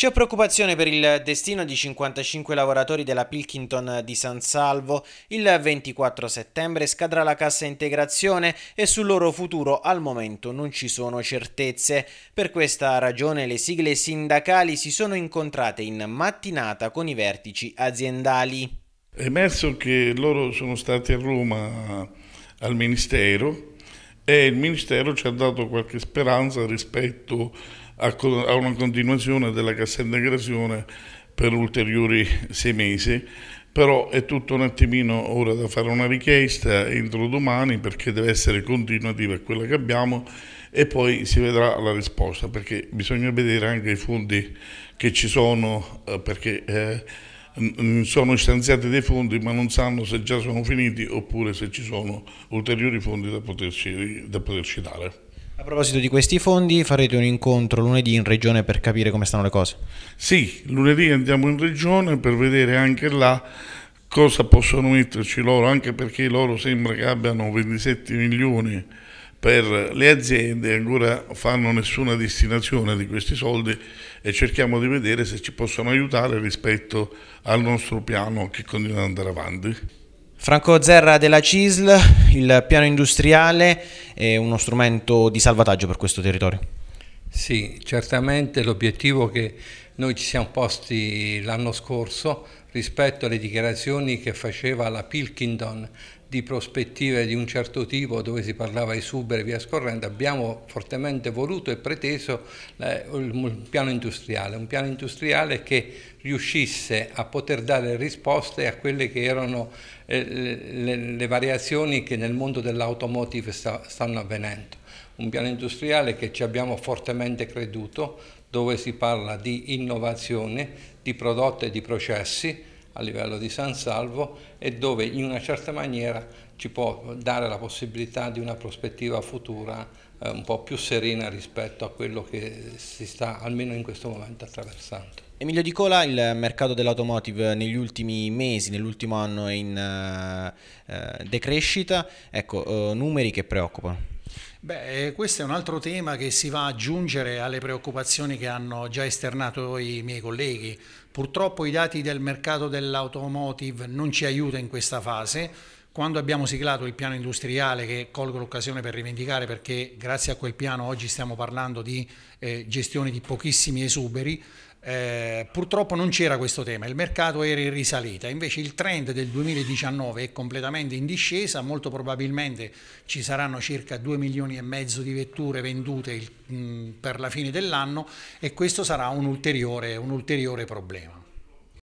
C'è preoccupazione per il destino di 55 lavoratori della Pilkington di San Salvo. Il 24 settembre scadrà la cassa integrazione e sul loro futuro al momento non ci sono certezze. Per questa ragione le sigle sindacali si sono incontrate in mattinata con i vertici aziendali. È emerso che loro sono stati a Roma al Ministero e il Ministero ci ha dato qualche speranza rispetto a a, una continuazione della cassa integrazione per ulteriori sei mesi però è tutto un attimino ora da fare una richiesta entro domani perché deve essere continuativa quella che abbiamo e poi si vedrà la risposta perché bisogna vedere anche i fondi che ci sono eh, perché eh, sono stanziati dei fondi ma non sanno se già sono finiti oppure se ci sono ulteriori fondi da poterci, da poterci dare. A proposito di questi fondi, farete un incontro lunedì in regione per capire come stanno le cose? Sì, lunedì andiamo in regione per vedere anche là cosa possono metterci loro, anche perché loro sembra che abbiano 27 milioni per le aziende ancora fanno nessuna destinazione di questi soldi e cerchiamo di vedere se ci possono aiutare rispetto al nostro piano che continua ad andare avanti. Franco Zerra della CISL, il piano industriale è uno strumento di salvataggio per questo territorio. Sì, certamente l'obiettivo che noi ci siamo posti l'anno scorso rispetto alle dichiarazioni che faceva la Pilkington di prospettive di un certo tipo dove si parlava di subere e via scorrendo, abbiamo fortemente voluto e preteso eh, un piano industriale, un piano industriale che riuscisse a poter dare risposte a quelle che erano eh, le, variazioni che nel mondo dell'automotive stanno avvenendo. Un piano industriale che ci abbiamo fortemente creduto, dove si parla di innovazione, di prodotti e di processi, a livello di San Salvo e dove in una certa maniera ci può dare la possibilità di una prospettiva futura eh, un po' più serena rispetto a quello che si sta almeno in questo momento attraversando. Emilio Di Cola, il mercato dell'automotive negli ultimi mesi, nell'ultimo anno è in eh, eh decrescita, ecco, eh, numeri che preoccupano. Beh, eh, questo è un altro tema che si va ad aggiungere alle preoccupazioni che hanno già esternato i miei colleghi. Purtroppo i dati del mercato dell'automotive non ci aiutano in questa fase. Quando abbiamo siglato il piano industriale, che colgo l'occasione per rivendicare perché grazie a quel piano oggi stiamo parlando di eh, gestione di pochissimi esuberi, eh, purtroppo non c'era questo tema, il mercato era in risalita, invece il trend del 2019 è completamente in discesa, molto probabilmente ci saranno circa 2 milioni e mezzo di vetture vendute il, mh, per la fine dell'anno e questo sarà un ulteriore, un ulteriore problema.